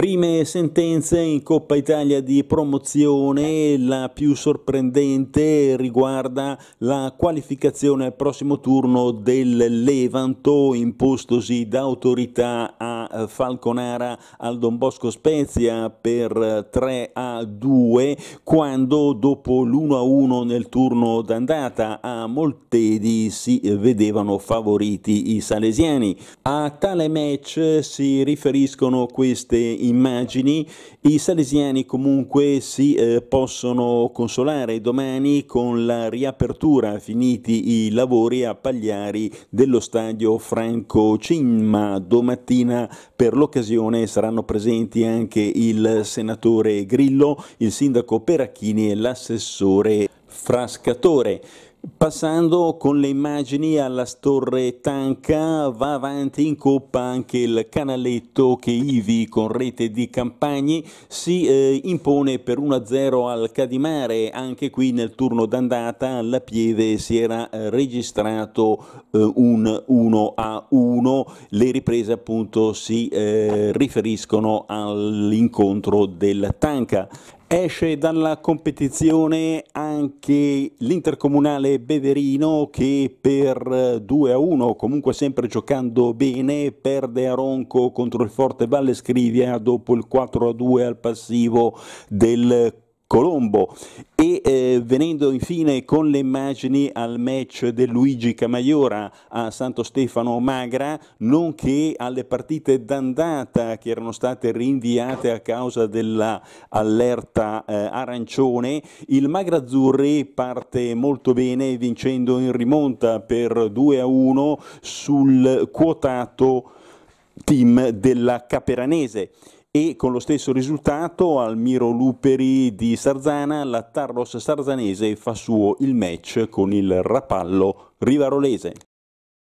Prime sentenze in Coppa Italia di promozione, la più sorprendente riguarda la qualificazione al prossimo turno del Levanto impostosi da autorità a eh, Falconara al Don Bosco Spezia per 3 a 2 quando dopo l'1 a 1 nel turno d'andata a Moltedi si vedevano favoriti i salesiani. A tale match si riferiscono queste immagini, i salesiani comunque si eh, possono consolare domani con la riapertura finiti i lavori a Pagliari dello stadio Franco Cimma domattina per l'occasione saranno presenti anche il senatore Grillo, il sindaco Peracchini e l'assessore Frascatore. Passando con le immagini alla Storre Tanca va avanti in coppa anche il canaletto che Ivi con rete di Campagni si eh, impone per 1-0 al Cadimare, anche qui nel turno d'andata alla Pieve si era eh, registrato eh, un 1-1, le riprese appunto si eh, riferiscono all'incontro del Tanca. Esce dalla competizione anche l'intercomunale Beverino che per 2 a 1, comunque sempre giocando bene, perde a Ronco contro il Forte Valle Scrivia dopo il 4 a 2 al passivo del Colombo e eh, venendo infine con le immagini al match del Luigi Camaiora a Santo Stefano Magra nonché alle partite d'andata che erano state rinviate a causa dell'allerta eh, arancione il Magra Azzurri parte molto bene vincendo in rimonta per 2 a 1 sul quotato team della Caperanese e con lo stesso risultato al Miro Luperi di Sarzana la Tarros Sarzanese fa suo il match con il Rapallo Rivarolese.